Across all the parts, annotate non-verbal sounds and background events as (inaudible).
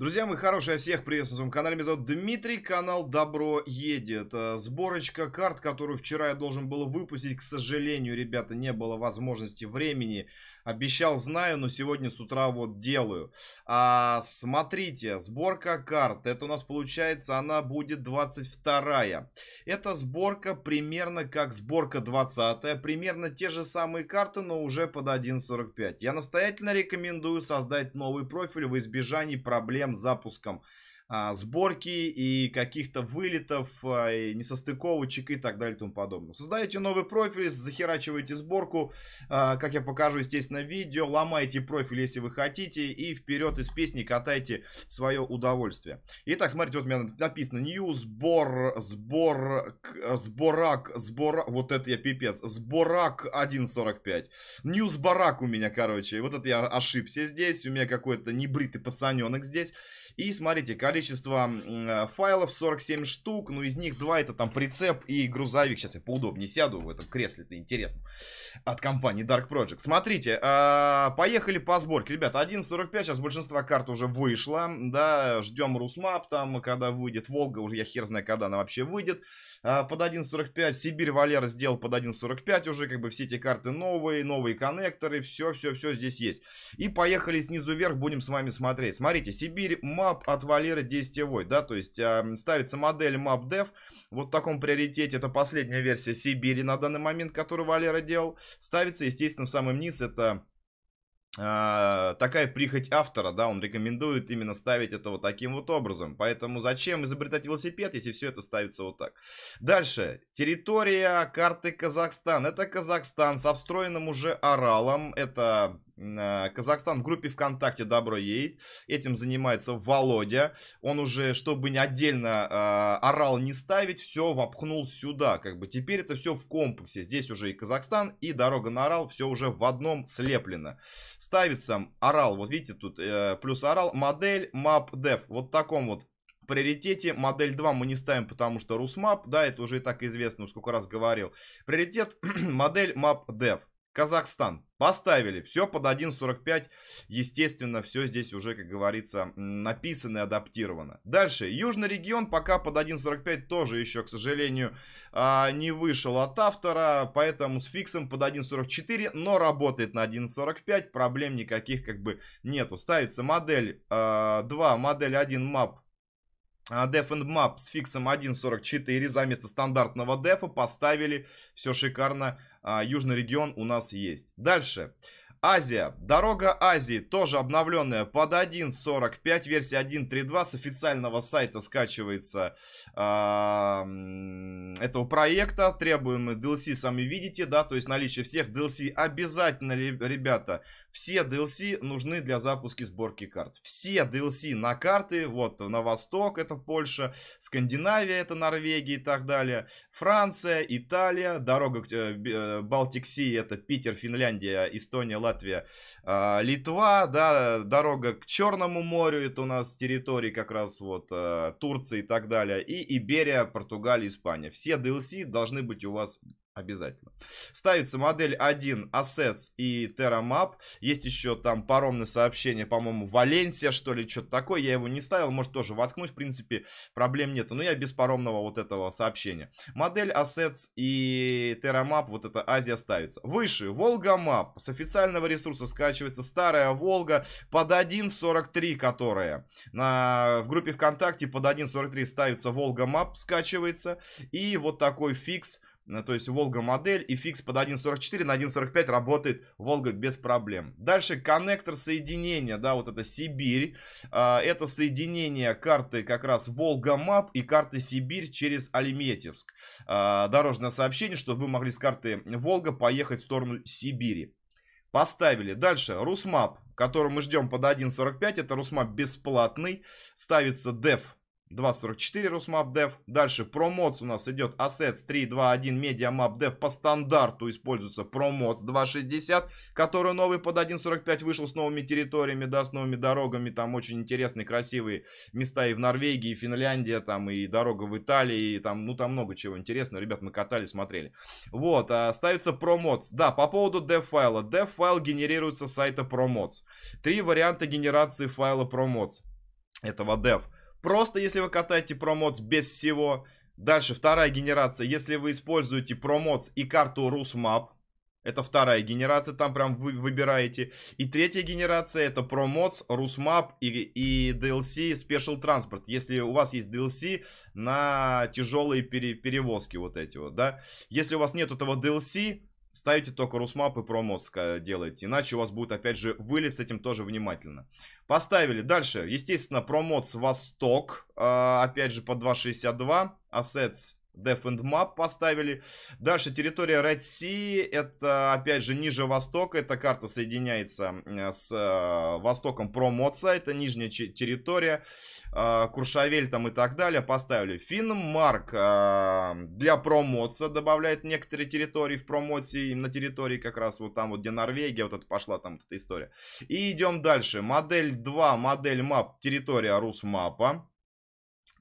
Друзья мои хорошие, всех приветствую на своем канале. Меня зовут Дмитрий, канал Добро Едет. Э, сборочка карт, которую вчера я должен был выпустить, к сожалению, ребята, не было возможности, времени. Обещал, знаю, но сегодня с утра вот делаю. А, смотрите, сборка карт. Это у нас получается, она будет 22-я. Это сборка примерно как сборка 20-я. Примерно те же самые карты, но уже под 1.45. Я настоятельно рекомендую создать новый профиль в избежании проблем с запуском а, сборки и каких-то вылетов, а, и несостыковочек и так далее и тому подобное. Создаете новый профиль, захерачиваете сборку, а, как я покажу, естественно, в видео, ломаете профиль, если вы хотите, и вперед из песни катайте свое удовольствие. Итак, смотрите, вот у меня написано New, сбор, сбор, сборак, сбор, вот это я пипец, сборак 1.45. New сборак у меня, короче, вот это я ошибся здесь, у меня какой-то небритый пацаненок здесь. И смотрите, количество э, файлов 47 штук, ну из них два это там прицеп и грузовик. Сейчас я поудобнее сяду в этом кресле, это интересно. От компании Dark Project. Смотрите, а, поехали по сборке. Ребята, 1.45, сейчас большинство карт уже вышло, да, ждем Русмап там, когда выйдет. Волга уже я хер знаю, когда она вообще выйдет а, под 1.45. Сибирь Валера сделал под 1.45 уже, как бы все эти карты новые, новые коннекторы, все-все-все здесь есть. И поехали снизу вверх, будем с вами смотреть. Смотрите, Сибирь map от Валеры действевой, да, то есть э, ставится модель MapDev, вот в таком приоритете, это последняя версия Сибири на данный момент, которую Валера делал, ставится, естественно, в самом низ, это а, такая прихоть автора, да, он рекомендует именно ставить это вот таким вот образом. Поэтому зачем изобретать велосипед, если все это ставится вот так. Дальше. Территория карты Казахстан. Это Казахстан со встроенным уже оралом. Это Э, Казахстан в группе ВКонтакте «Добро ей». Этим занимается Володя. Он уже, чтобы не отдельно э, орал не ставить, все вопхнул сюда. Как бы теперь это все в комплексе. Здесь уже и Казахстан, и «Дорога на орал». Все уже в одном слеплено. Ставится орал. Вот видите тут э, плюс орал. Модель map dev. Вот в таком вот приоритете. Модель 2 мы не ставим, потому что Русмап, да, это уже и так известно, сколько раз говорил. Приоритет (clears throat) модель map dev. Казахстан. Поставили. Все под 1.45. Естественно, все здесь уже, как говорится, написано и адаптировано. Дальше. Южный регион пока под 1.45 тоже еще, к сожалению, а, не вышел от автора. Поэтому с фиксом под 1.44, но работает на 1.45. Проблем никаких как бы нету. Ставится модель 2, а, модель 1 map Def and Map с фиксом 1.44 за место стандартного дефа поставили. Все шикарно а, южный регион у нас есть. Дальше. Азия. Дорога Азии, тоже обновленная под 1.45, версия 1.3.2. С официального сайта скачивается э, этого проекта. Требуемые DLC, сами видите, да, то есть наличие всех DLC. Обязательно, ребята, все DLC нужны для запуска сборки карт. Все DLC на карты, вот, на восток это Польша, Скандинавия это Норвегия и так далее, Франция, Италия, дорога э, Балтик-Си это Питер, Финляндия, Эстония, Латвия, Латвия. А, Литва, да, дорога к Черному морю, это у нас территории как раз вот э, Турции и так далее. И Иберия, Португалия, Испания. Все DLC должны быть у вас обязательно. Ставится модель 1 Assets и Terramap. Есть еще там паромное сообщение, по-моему, Валенсия, что ли, что-то такое. Я его не ставил, может тоже воткнуть, в принципе, проблем нету. Но я без паромного вот этого сообщения. Модель Assets и Terramap, вот это Азия ставится. Выше, Волга Map. С официального ресурса скачивается старая Волга под 1.43, которая на, в группе ВКонтакте под 1.43 ставится Волга Map, скачивается. И вот такой фикс Э, то есть Волга модель и фикс под 1.44 на 1.45 работает Волга без проблем. Дальше коннектор соединения, да, вот это Сибирь. Э, это соединение карты как раз Волга Мап и карты Сибирь через Альметьевск. Э, дорожное сообщение, что вы могли с карты Волга поехать в сторону Сибири. Поставили. Дальше Русмап, который мы ждем под 1.45. Это Русмап бесплатный. Ставится DEF 2.44 Росмапдев. Дальше промоц у нас идет Assets 3.2.1 Media MapDev. По стандарту используется промоц 2.60, который новый под 1.45 вышел с новыми территориями, да, с новыми дорогами. Там очень интересные, красивые места и в Норвегии, и Финляндия, там и дорога в Италии, и там, ну, там много чего интересного. Ребят, мы катали, смотрели. Вот, а ставится промоц. Да, по поводу dev файла. Dev файл генерируется с сайта промоц. Три варианта генерации файла промоц этого dev. Просто если вы катаете промоц без всего. Дальше вторая генерация. Если вы используете промоц и карту Русмап, это вторая генерация, там прям вы выбираете. И третья генерация это промоц, русмап и, и DLC Special Transport. Если у вас есть DLC на тяжелые пере, перевозки вот эти вот, да. Если у вас нет этого DLC, Ставите только русмап и промос делаете, иначе у вас будет опять же вылет, с этим тоже внимательно. Поставили. Дальше, естественно, промоц Восток, а, опять же по 2.62, ассетс Def and Map поставили. Дальше территория России. Это, опять же, ниже Востока. Эта карта соединяется э, с э, Востоком промоца. Это нижняя территория. Э, Куршавель там и так далее. Поставили. Финмарк для промоца добавляет некоторые территории в промоции. На территории как раз вот там вот, где Норвегия. Вот это пошла там вот эта история. И идем дальше. Модель 2, модель мап, территория Русмапа.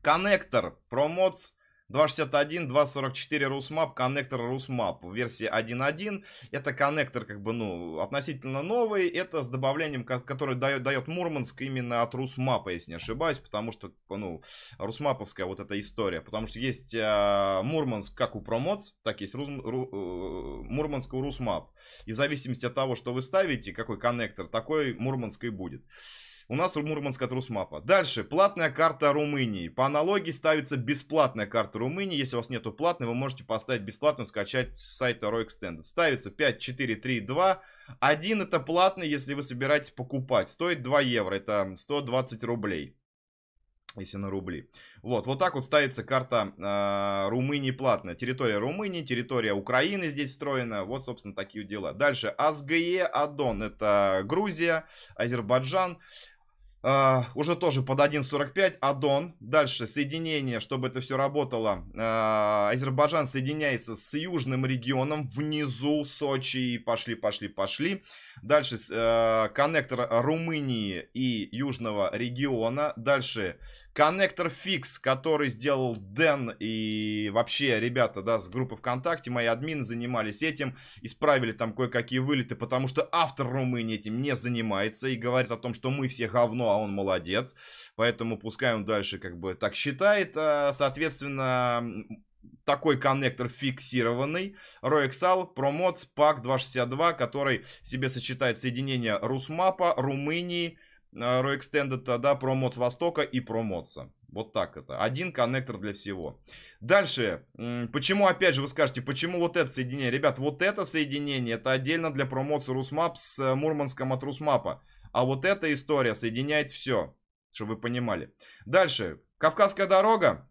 Коннектор, промоц, 2.61, 2.44 Русмап, коннектор Русмап, версия 1.1. Это коннектор, как бы, ну, относительно новый. Это с добавлением, который дает, дает Мурманск именно от Русмапа, если не ошибаюсь, потому что, ну, Русмаповская вот эта история. Потому что есть э, Мурманск как у Промоц, так есть Рус, Ру, э, Мурманск у Русмап. И в зависимости от того, что вы ставите, какой коннектор, такой Мурманск и будет. У нас Мурманская Трусмапа. Дальше, платная карта Румынии. По аналогии ставится бесплатная карта Румынии. Если у вас нету платной, вы можете поставить бесплатную, скачать с сайта Roy Extended. Ставится 5, 4, 3, 2. Один это платный, если вы собираетесь покупать. Стоит 2 евро, это 120 рублей если на рубли. Вот, вот так вот ставится карта э, Румынии платная. Территория Румынии, территория Украины здесь встроена. Вот, собственно, такие дела. Дальше. АСГЕ, Адон. Это Грузия, Азербайджан. Uh, уже тоже под 1.45 Адон Дальше соединение, чтобы это все работало. Uh, Азербайджан соединяется с южным регионом внизу Сочи. Пошли, пошли, пошли. Дальше uh, коннектор Румынии и южного региона. Дальше Коннектор Fix, который сделал Дэн и вообще ребята, да, с группы ВКонтакте, мои админы занимались этим, исправили там кое-какие вылеты, потому что автор Румынии этим не занимается и говорит о том, что мы все говно, а он молодец, поэтому пускай он дальше как бы так считает, а, соответственно, такой коннектор фиксированный. RoXL Promotes PAC 262, который себе сочетает соединение Русмапа, Румынии, Raw Extended, да, про Востока и про Вот так это. Один коннектор для всего. Дальше. Почему, опять же, вы скажете, почему вот это соединение? Ребят, вот это соединение, это отдельно для промоции Русмап с э, Мурманском от Русмапа. А вот эта история соединяет все, чтобы вы понимали. Дальше. Кавказская дорога.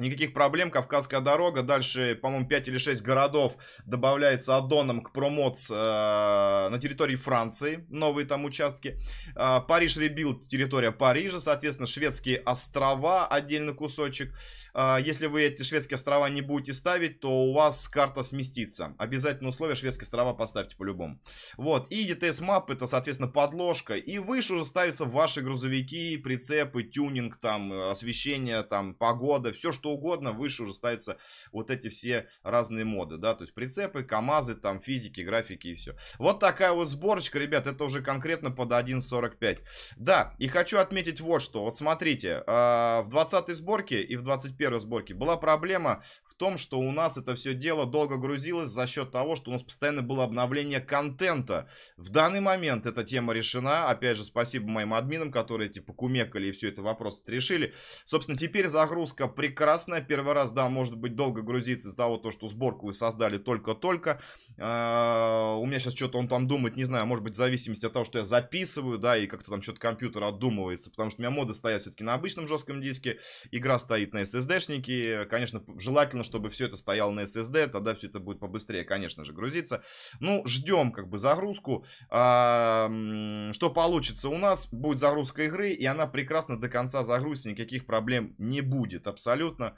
Никаких проблем, Кавказская дорога, дальше, по-моему, 5 или 6 городов добавляется аддоном к промоц э, на территории Франции, новые там участки. Э, Париж Ребилд, территория Парижа, соответственно, шведские острова, отдельный кусочек. Э, если вы эти шведские острова не будете ставить, то у вас карта сместится. Обязательно условие шведские острова поставьте по-любому. Вот, и DTS Map, это, соответственно, подложка. И выше уже ставятся ваши грузовики, прицепы, тюнинг, там, э, освещение, там, погода, все что угодно, выше уже ставятся вот эти все разные моды, да, то есть прицепы, КАМАЗы, там, физики, графики и все. Вот такая вот сборочка, ребят, это уже конкретно под 1.45. Да, и хочу отметить вот что, вот смотрите, а, в 20 сборке и в 21 сборке была проблема том, что у нас это все дело долго грузилось за счет того, что у нас постоянно было обновление контента. В данный момент эта тема решена. Опять же, спасибо моим админам, которые типа кумекали и все это вопрос решили. Собственно, теперь загрузка прекрасная. Первый раз, да, может быть, долго грузится из-за того, то, что сборку вы создали только-только. А, у меня сейчас что-то он там думает, не знаю, может быть, в зависимости от того, что я записываю, да, и как-то там что-то компьютер отдумывается, потому что у меня моды стоят все-таки на обычном жестком диске, игра стоит на SSD-шнике. Конечно, желательно, чтобы все это стояло на SSD, тогда все это будет побыстрее, конечно же, грузиться. Ну, ждем как бы загрузку. Что получится у нас? Будет загрузка игры, и она прекрасно до конца загрузится, никаких проблем не будет абсолютно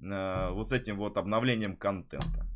э, вот с этим вот обновлением контента.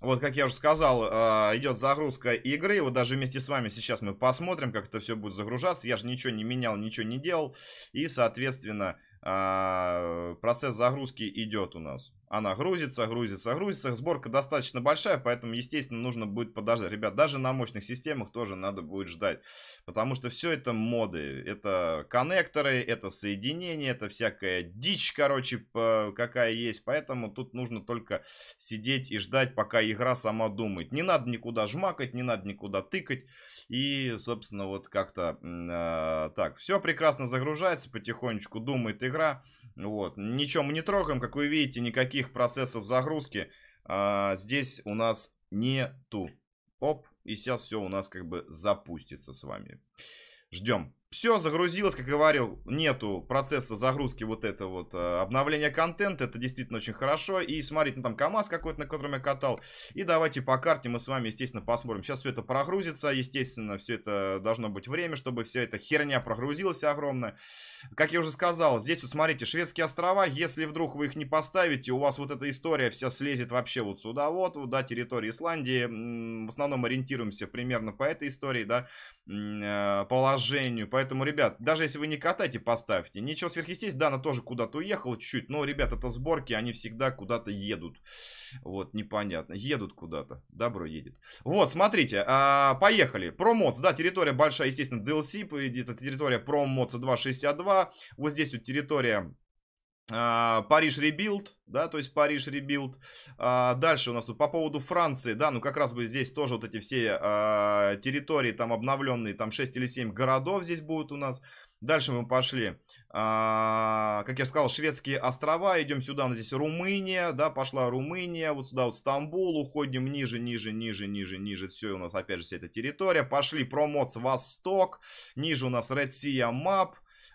Вот, как я уже сказал, э, идет загрузка игры. Вот даже вместе с вами сейчас мы посмотрим, как это все будет загружаться. Я же ничего не менял, ничего не делал. И, соответственно, а, процесс загрузки идет у нас. Она грузится, грузится, грузится. Сборка достаточно большая, поэтому, естественно, нужно будет подождать. Ребят, даже на мощных системах тоже надо будет ждать. Потому что все это моды. Это коннекторы, это соединения, это всякая дичь, короче, какая есть. Поэтому тут нужно только сидеть и ждать, пока игра сама думает. Не надо никуда жмакать, не надо никуда тыкать. И, собственно, вот как-то э, так. Все прекрасно загружается, потихонечку думает игра. Вот. Ничего мы не трогаем. Как вы видите, никаких процессов загрузки э, здесь у нас нету. Оп. И сейчас все у нас как бы запустится с вами. Ждем. Все загрузилось, как говорил, нету процесса загрузки вот это вот э, обновления контента. Это действительно очень хорошо. И смотрите, ну там КАМАЗ какой-то, на котором я катал. И давайте по карте мы с вами, естественно, посмотрим. Сейчас все это прогрузится, естественно, все это должно быть время, чтобы вся эта херня прогрузилась огромная. Как я уже сказал, здесь вот смотрите, шведские острова, если вдруг вы их не поставите, у вас вот эта история вся слезет вообще вот сюда вот, вот да, территория Исландии. В основном ориентируемся примерно по этой истории, да, э, положению, по Поэтому, ребят, даже если вы не катаете, поставьте. Ничего сверхъестественного, да, она тоже куда-то уехала чуть-чуть. Но, ребят, это сборки, они всегда куда-то едут. Вот, непонятно. Едут куда-то. Добро едет. Вот, смотрите, а, поехали. Промоц, да, территория большая, естественно, DLC. Это территория Промоца 262. Вот здесь вот территория а, Париж ребилд, да, то есть Париж ребилд. А, дальше у нас тут по поводу Франции, да, ну как раз бы здесь тоже вот эти все а, территории там обновленные, там 6 или 7 городов здесь будут у нас. Дальше мы пошли, а, как я сказал, шведские острова, идем сюда, ну, здесь Румыния, да, пошла Румыния, вот сюда вот Стамбул, уходим ниже, ниже, ниже, ниже, ниже, все у нас опять же вся эта территория. Пошли Промоц Восток, ниже у нас Red Sea Map,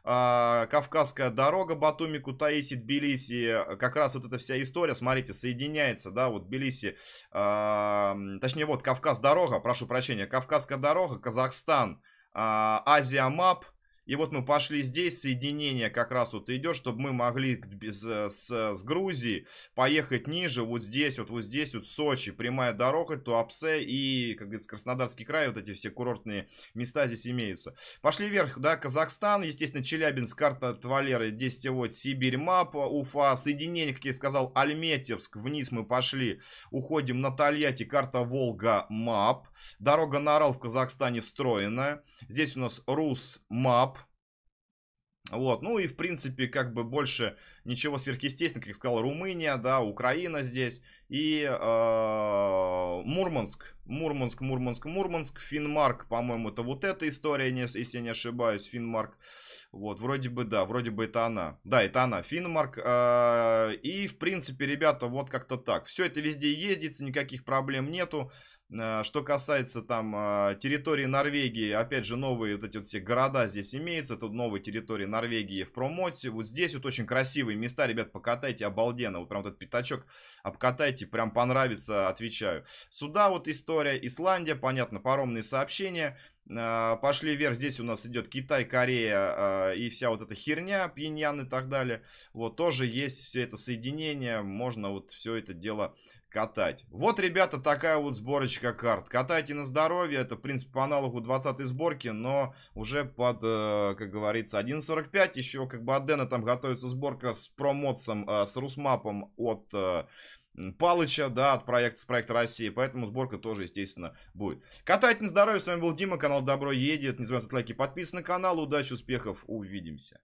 а, Кавказская дорога, Батуми, Кутаиси, Тбилиси, как раз вот эта вся история, смотрите, соединяется, да, вот Тбилиси, а, точнее, вот Кавказ дорога, прошу прощения, Кавказская дорога, Казахстан, а, Азия Мап, и вот мы пошли здесь, соединение как раз вот идет, чтобы мы могли без, э, с, с Грузии поехать ниже, вот здесь, вот, вот здесь, вот Сочи, прямая дорога, Туапсе и, как говорится, Краснодарский край, вот эти все курортные места здесь имеются. Пошли вверх, да, Казахстан, естественно, Челябинск, карта от Валеры, 10 вот Сибирь, Мапа, Уфа, соединение, как я сказал, Альметьевск, вниз мы пошли, уходим на Тольятти, карта Волга, Мап, дорога на Арал в Казахстане встроенная, здесь у нас Рус, Мап, вот, ну и в принципе как бы больше ничего сверхъестественного, как сказал Румыния, да, Украина здесь. И э, Мурманск, Мурманск, Мурманск, Мурманск, Финмарк, по-моему, это вот эта история, если я не ошибаюсь, Финмарк. Вот, вроде бы, да, вроде бы это она. Да, это она, Финмарк. Э, и, в принципе, ребята, вот как-то так. Все это везде ездится, никаких проблем нету. А, что касается там территории Норвегии, опять же, новые вот эти вот все города здесь имеются. Тут новые территории Норвегии в промоте. Вот здесь вот очень красивые места, ребят, покатайте обалденно. Вот прям этот пятачок обкатайте знаете, прям понравится, отвечаю. Сюда вот история, Исландия, понятно, паромные сообщения. А, пошли вверх, здесь у нас идет Китай, Корея а, и вся вот эта херня, Пьяньян и так далее. Вот тоже есть все это соединение, можно вот все это дело катать. Вот, ребята, такая вот сборочка карт. Катайте на здоровье, это, в принципе, по аналогу 20 сборки, но уже под, э, как говорится, 1.45. Еще как бы от Дэна там готовится сборка с промоцем, а, с русмапом от э, Палыча, да, от проекта, с проекта России. Поэтому сборка тоже, естественно, будет. Катайте на здоровье. С вами был Дима, канал Добро Едет. Не забывайте лайки, подписывайтесь на канал. Удачи, успехов, увидимся.